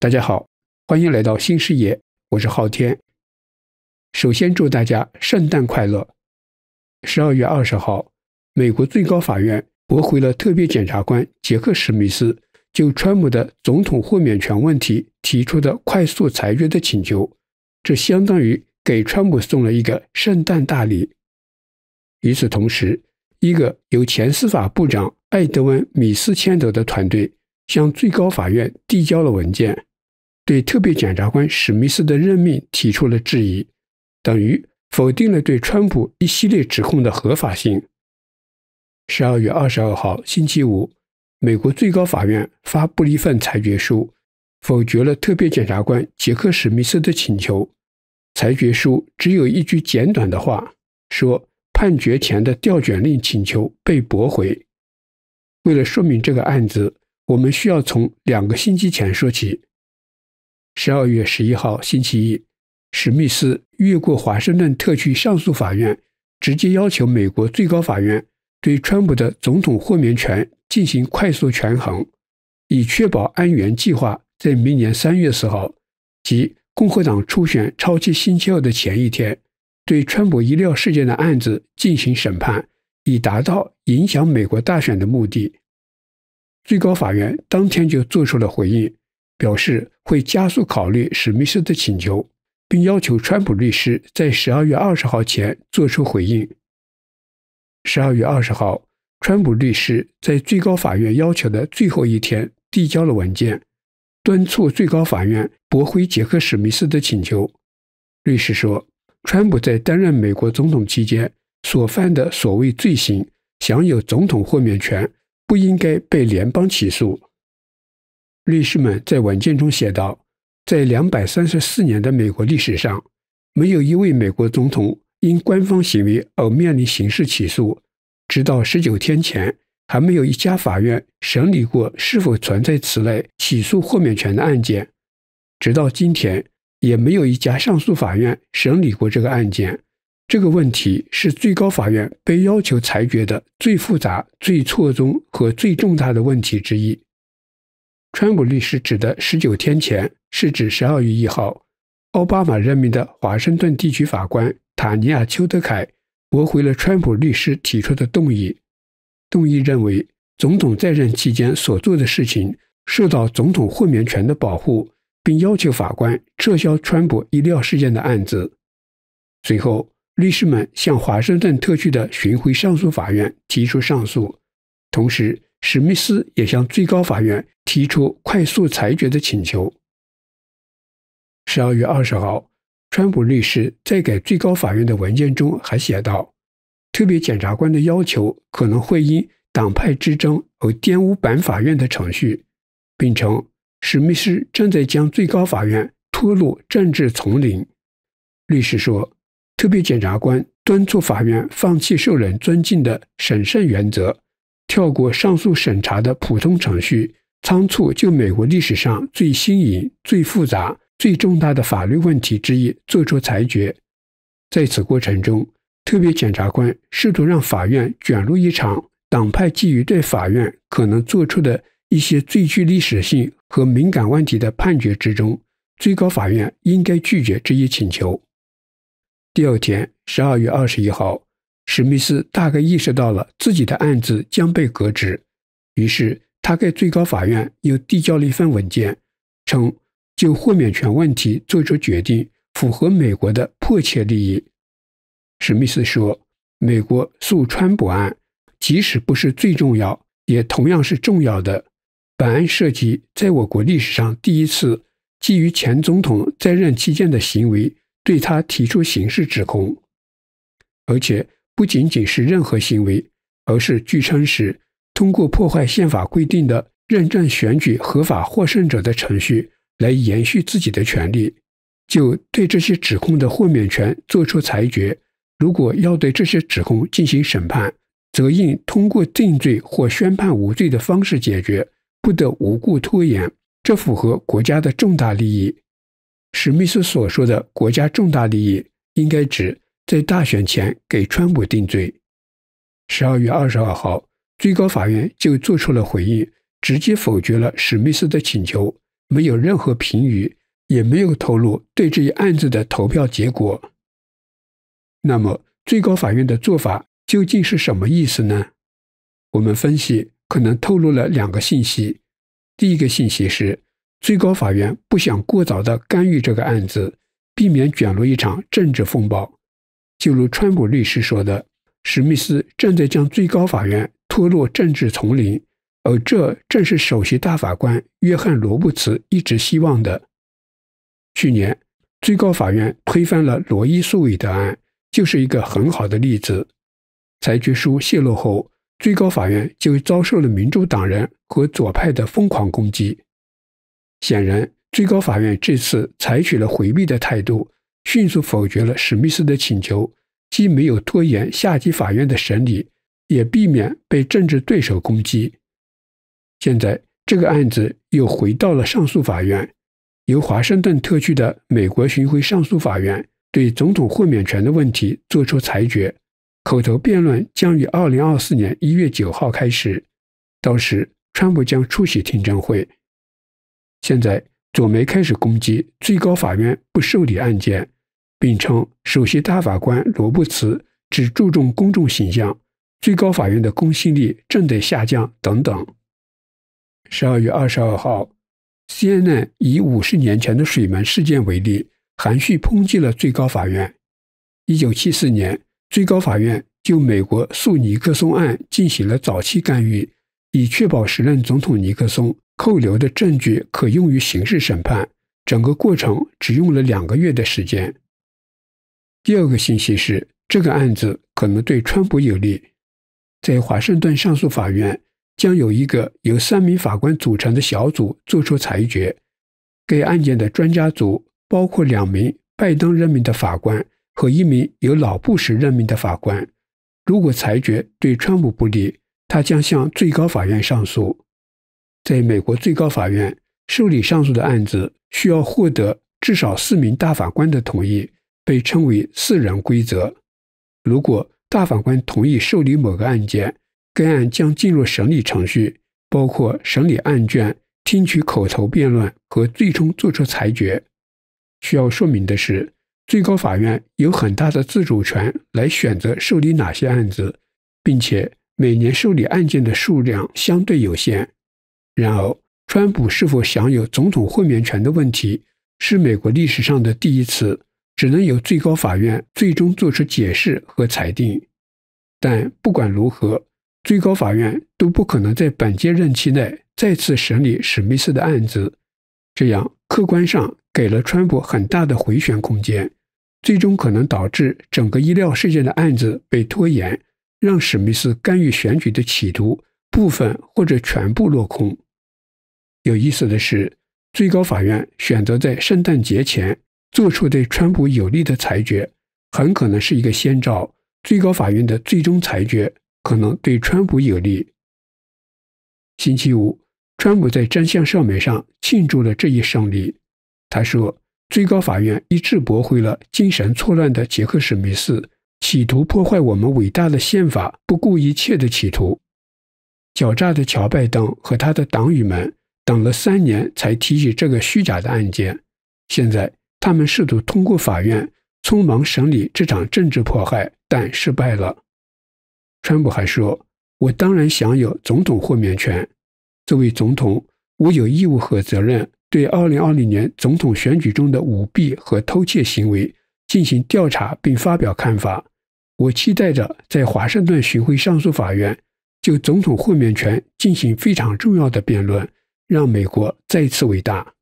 大家好，欢迎来到新视野，我是昊天。首先祝大家圣诞快乐！十二月二十号，美国最高法院驳回了特别检察官杰克史密斯就川普的总统豁免权问题提出的快速裁决的请求，这相当于给川普送了一个圣诞大礼。与此同时，一个由前司法部长艾德温米斯牵头的团队向最高法院递交了文件。对特别检察官史密斯的任命提出了质疑，等于否定了对川普一系列指控的合法性。十二月二十二号星期五，美国最高法院发布了一份裁决书，否决了特别检察官杰克·史密斯的请求。裁决书只有一句简短的话，说判决前的调卷令请求被驳回。为了说明这个案子，我们需要从两个星期前说起。十二月十一号星期一，史密斯越过华盛顿特区上诉法院，直接要求美国最高法院对川普的总统豁免权进行快速权衡，以确保安源计划在明年三月十号，即共和党初选超期星期二的前一天，对川普医疗事件的案子进行审判，以达到影响美国大选的目的。最高法院当天就做出了回应。表示会加速考虑史密斯的请求，并要求川普律师在十二月二十号前作出回应。十二月二十号，川普律师在最高法院要求的最后一天递交了文件，敦促最高法院驳回杰克·史密斯的请求。律师说，川普在担任美国总统期间所犯的所谓罪行，享有总统豁免权，不应该被联邦起诉。律师们在文件中写道：“在两百三十四年的美国历史上，没有一位美国总统因官方行为而面临刑事起诉。直到十九天前，还没有一家法院审理过是否存在此类起诉豁免权的案件。直到今天，也没有一家上诉法院审理过这个案件。这个问题是最高法院被要求裁决的最复杂、最错综和最重大的问题之一。”川普律师指的十九天前，是指十二月一号，奥巴马任命的华盛顿地区法官塔尼亚·丘德凯驳回了川普律师提出的动议。动议认为，总统在任期间所做的事情受到总统豁免权的保护，并要求法官撤销川普医疗事件的案子。随后，律师们向华盛顿特区的巡回上诉法院提出上诉，同时。史密斯也向最高法院提出快速裁决的请求。十二月二十号，川普律师在给最高法院的文件中还写道：“特别检察官的要求可能会因党派之争而玷污本法院的程序，并称史密斯正在将最高法院拖入政治丛林。”律师说：“特别检察官敦促法院放弃受人尊敬的审慎原则。”跳过上诉审查的普通程序，仓促就美国历史上最新颖、最复杂、最重大的法律问题之一作出裁决。在此过程中，特别检察官试图让法院卷入一场党派基于对法院可能做出的一些最具历史性和敏感问题的判决之中。最高法院应该拒绝这一请求。第二天，十二月二十一号。史密斯大概意识到了自己的案子将被革职，于是他给最高法院又递交了一份文件，称就豁免权问题做出决定符合美国的迫切利益。史密斯说：“美国诉川普案，即使不是最重要，也同样是重要的。本案涉及在我国历史上第一次基于前总统在任期间的行为对他提出刑事指控，而且。”不仅仅是任何行为，而是据称是通过破坏宪法规定的认证选举合法获胜者的程序来延续自己的权利。就对这些指控的豁免权作出裁决。如果要对这些指控进行审判，则应通过定罪或宣判无罪的方式解决，不得无故拖延。这符合国家的重大利益。史密斯所说的国家重大利益，应该指。在大选前给川普定罪。十二月二十二号，最高法院就做出了回应，直接否决了史密斯的请求，没有任何评语，也没有透露对这一案子的投票结果。那么，最高法院的做法究竟是什么意思呢？我们分析，可能透露了两个信息。第一个信息是，最高法院不想过早的干预这个案子，避免卷入一场政治风暴。就如川普律师说的，史密斯正在将最高法院拖入政治丛林，而这正是首席大法官约翰·罗伯茨一直希望的。去年，最高法院推翻了罗伊诉韦德案，就是一个很好的例子。裁决书泄露后，最高法院就遭受了民主党人和左派的疯狂攻击。显然，最高法院这次采取了回避的态度。迅速否决了史密斯的请求，既没有拖延下级法院的审理，也避免被政治对手攻击。现在这个案子又回到了上诉法院，由华盛顿特区的美国巡回上诉法院对总统豁免权的问题作出裁决。口头辩论将于二零二四年一月九号开始，到时川普将出席听证会。现在左媒开始攻击最高法院不受理案件。并称首席大法官罗伯茨只注重公众形象，最高法院的公信力正在下降等等。十二月二十二号，CNN 以五十年前的水门事件为例，含蓄抨击了最高法院。一九七四年，最高法院就美国诉尼克松案进行了早期干预，以确保时任总统尼克松扣留的证据可用于刑事审判。整个过程只用了两个月的时间。第二个信息是，这个案子可能对川普有利。在华盛顿上诉法院将有一个由三名法官组成的小组作出裁决。该案件的专家组包括两名拜登任命的法官和一名由老布什任命的法官。如果裁决对川普不利，他将向最高法院上诉。在美国最高法院受理上诉的案子，需要获得至少四名大法官的同意。被称为四人规则。如果大法官同意受理某个案件，该案将进入审理程序，包括审理案卷、听取口头辩论和最终作出裁决。需要说明的是，最高法院有很大的自主权来选择受理哪些案子，并且每年受理案件的数量相对有限。然而，川普是否享有总统豁免权的问题是美国历史上的第一次。只能由最高法院最终作出解释和裁定，但不管如何，最高法院都不可能在本届任期内再次审理史密斯的案子。这样客观上给了川普很大的回旋空间，最终可能导致整个医疗事件的案子被拖延，让史密斯干预选举的企图部分或者全部落空。有意思的是，最高法院选择在圣诞节前。做出对川普有利的裁决，很可能是一个先兆。最高法院的最终裁决可能对川普有利。星期五，川普在真相上面上庆祝了这一胜利。他说：“最高法院一致驳回了精神错乱的杰克·史密斯企图破坏我们伟大的宪法、不顾一切的企图，狡诈的乔·拜登和他的党羽们等了三年才提起这个虚假的案件，现在。”他们试图通过法院匆忙审理这场政治迫害，但失败了。川普还说：“我当然享有总统豁免权。作为总统，我有义务和责任对2020年总统选举中的舞弊和偷窃行为进行调查，并发表看法。我期待着在华盛顿巡回上诉法院就总统豁免权进行非常重要的辩论，让美国再次伟大。”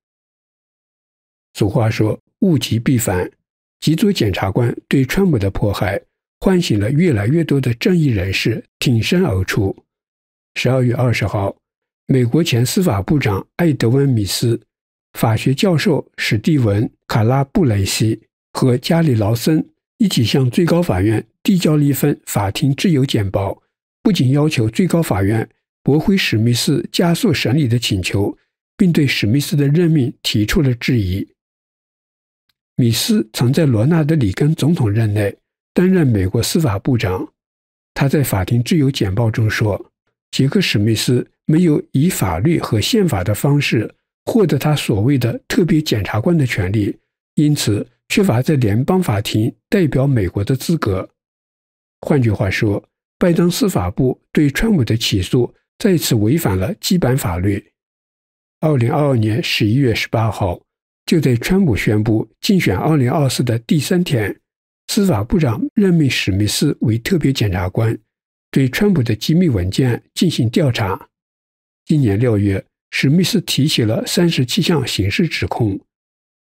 俗话说。物极必反，极左检察官对川普的迫害，唤醒了越来越多的正义人士挺身而出。十二月二十号，美国前司法部长艾德温·米斯、法学教授史蒂文·卡拉布雷西和加里·劳森一起向最高法院递交了一份法庭自由简报，不仅要求最高法院驳回史密斯加速审理的请求，并对史密斯的任命提出了质疑。米斯曾在罗纳德·里根总统任内担任美国司法部长。他在法庭自由简报中说：“杰克·史密斯没有以法律和宪法的方式获得他所谓的特别检察官的权利，因此缺乏在联邦法庭代表美国的资格。”换句话说，拜登司法部对川普的起诉再次违反了基本法律。二零二二年十一月十八号。就在川普宣布竞选2024的第三天，司法部长任命史密斯为特别检察官，对川普的机密文件进行调查。今年六月，史密斯提起了三十七项刑事指控。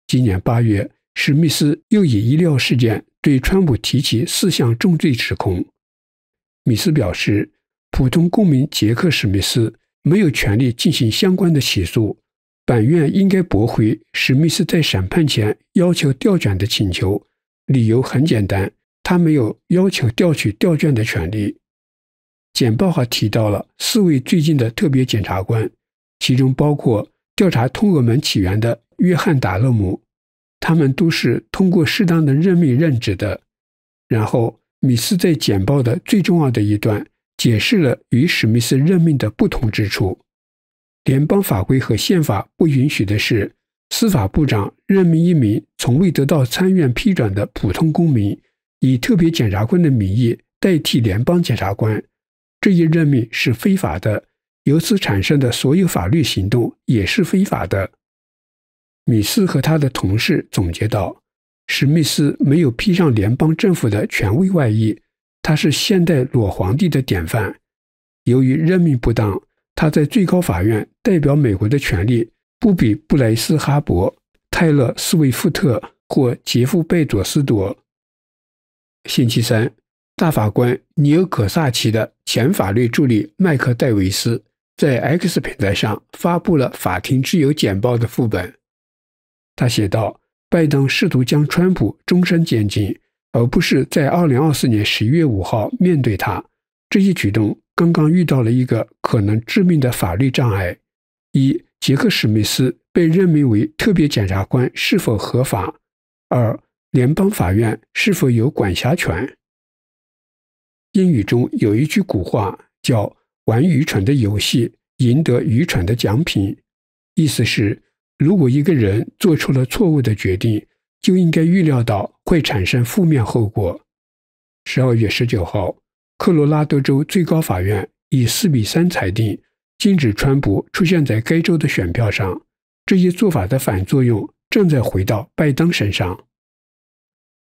今年八月，史密斯又以医疗事件对川普提起四项重罪指控。米斯表示，普通公民杰克·史密斯没有权利进行相关的起诉。本院应该驳回史密斯在审判前要求调卷的请求。理由很简单，他没有要求调取调卷的权利。简报还提到了四位最近的特别检察官，其中包括调查通俄门起源的约翰·达勒姆，他们都是通过适当的任命任职的。然后，米斯在简报的最重要的一段解释了与史密斯任命的不同之处。联邦法规和宪法不允许的是，司法部长任命一名从未得到参院批准的普通公民，以特别检察官的名义代替联邦检察官。这一任命是非法的，由此产生的所有法律行动也是非法的。米斯和他的同事总结道：“史密斯没有披上联邦政府的权威外衣，他是现代裸皇帝的典范。由于任命不当。”他在最高法院代表美国的权利，不比布莱斯·哈伯、泰勒·斯威夫特或杰夫·贝佐斯多。星期三，大法官尼尔可萨奇的前法律助理麦克戴维斯在 X 平台上发布了法庭自由简报的副本。他写道：“拜登试图将川普终身监禁，而不是在2024年11月5号面对他。这一举动。”刚刚遇到了一个可能致命的法律障碍：一、杰克·史密斯被任命为特别检察官是否合法？二、联邦法院是否有管辖权？英语中有一句古话叫“玩愚蠢的游戏，赢得愚蠢的奖品”，意思是如果一个人做出了错误的决定，就应该预料到会产生负面后果。十二月十九号。科罗拉多州最高法院以四比三裁定，禁止川普出现在该州的选票上。这些做法的反作用正在回到拜登身上。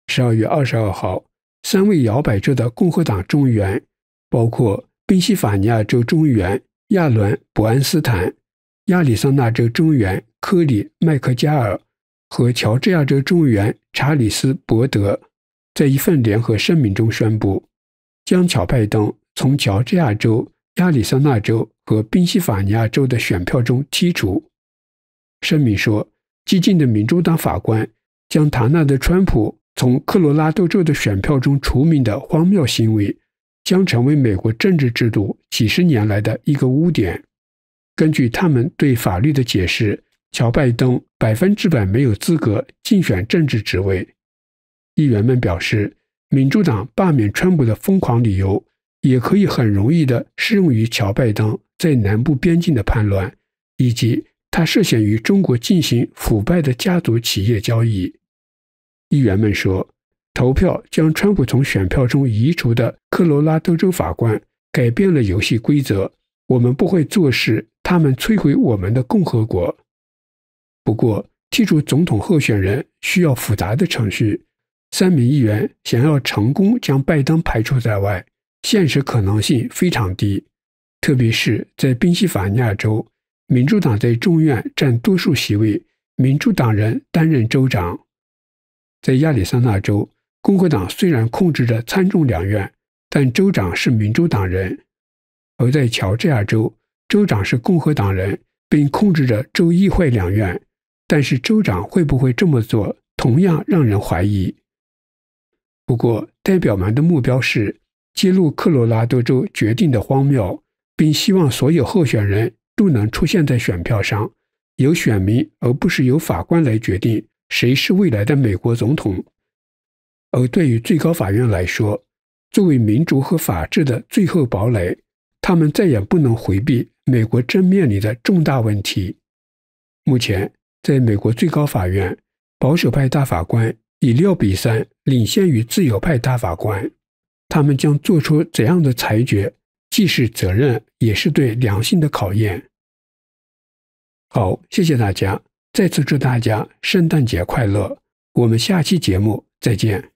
十二月二十二号，三位摇摆州的共和党众议员，包括宾夕法尼亚州众议员亚伦·伯安斯坦、亚利桑那州众议员科里·麦克加尔和乔治亚州众议员查理斯·伯德，在一份联合声明中宣布。将乔·拜登从乔治亚州、亚利桑那州和宾夕法尼亚州的选票中剔除。声明说，激进的民主党法官将唐纳德·川普从科罗拉多州的选票中除名的荒谬行为，将成为美国政治制度几十年来的一个污点。根据他们对法律的解释，乔·拜登百分之百没有资格竞选政治职位。议员们表示。民主党罢免川普的疯狂理由，也可以很容易地适用于乔拜登在南部边境的叛乱，以及他涉嫌与中国进行腐败的家族企业交易。议员们说，投票将川普从选票中移除的科罗拉多州法官改变了游戏规则。我们不会坐视他们摧毁我们的共和国。不过，剔除总统候选人需要复杂的程序。三名议员想要成功将拜登排除在外，现实可能性非常低。特别是在宾夕法尼亚州，民主党在众院占多数席位，民主党人担任州长。在亚利桑那州，共和党虽然控制着参众两院，但州长是民主党人；而在乔治亚州，州长是共和党人，并控制着州议会两院。但是，州长会不会这么做，同样让人怀疑。不过，代表们的目标是揭露科罗拉多州决定的荒谬，并希望所有候选人都能出现在选票上，由选民而不是由法官来决定谁是未来的美国总统。而对于最高法院来说，作为民主和法治的最后堡垒，他们再也不能回避美国正面临的重大问题。目前，在美国最高法院，保守派大法官。以六比三领先于自由派大法官，他们将做出怎样的裁决，既是责任，也是对良心的考验。好，谢谢大家，再次祝大家圣诞节快乐，我们下期节目再见。